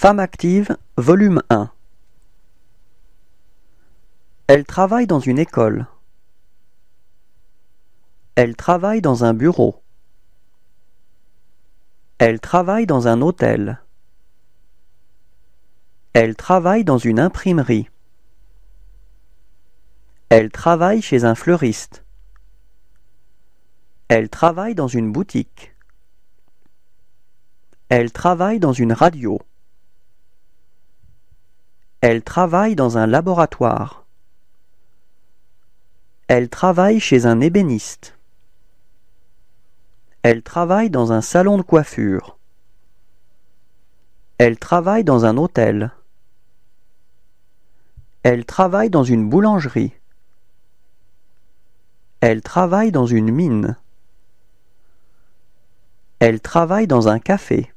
Femme active, volume 1 Elle travaille dans une école. Elle travaille dans un bureau. Elle travaille dans un hôtel. Elle travaille dans une imprimerie. Elle travaille chez un fleuriste. Elle travaille dans une boutique. Elle travaille dans une radio. Elle travaille dans un laboratoire. Elle travaille chez un ébéniste. Elle travaille dans un salon de coiffure. Elle travaille dans un hôtel. Elle travaille dans une boulangerie. Elle travaille dans une mine. Elle travaille dans un café.